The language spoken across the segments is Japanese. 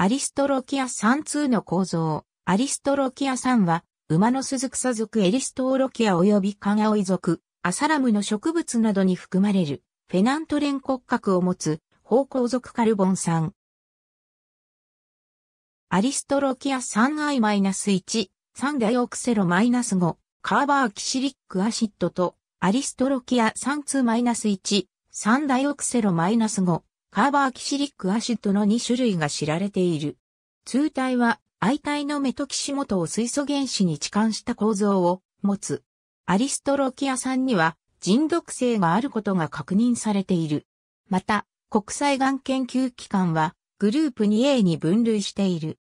アリストロキア3 2の構造。アリストロキア3は、馬の鈴草属エリストロキア及びカガオイ属、アサラムの植物などに含まれる、フェナントレン骨格を持つ、方向属カルボン酸。アリストロキア 3i-1、3ダイオクセロ -5、カーバーキシリックアシッドと、アリストロキア32-1、3ダイオクセロ -5、カーバーキシリックアシッドの2種類が知られている。通体は、愛体のメトキシモトを水素原子に置換した構造を持つ。アリストロキア酸には人毒性があることが確認されている。また、国際がん研究機関はグループ 2A に分類している。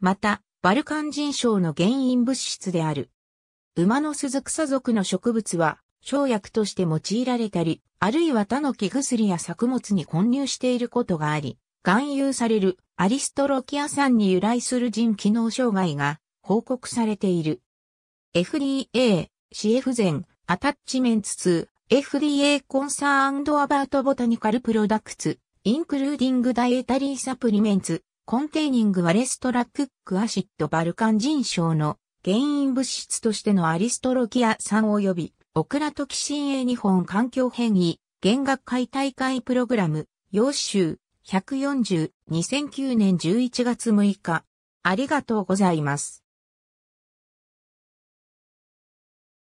また、バルカン人症の原因物質である。馬の鈴草属の植物は、生薬として用いられたり、あるいは他の木薬や作物に混入していることがあり、含有されるアリストロキア酸に由来する腎機能障害が報告されている。FDA、CF 前、アタッチメンツ2、FDA コンサーンアバートボタニカルプロダクツ、インクルーディングダイエタリーサプリメンツ、コンテーニングはレストラクックアシッドバルカン腎症の原因物質としてのアリストロキア酸及びオクラトキシン英日本環境変異、弦学会大会プログラム、要集、140、2009年11月6日。ありがとうございます。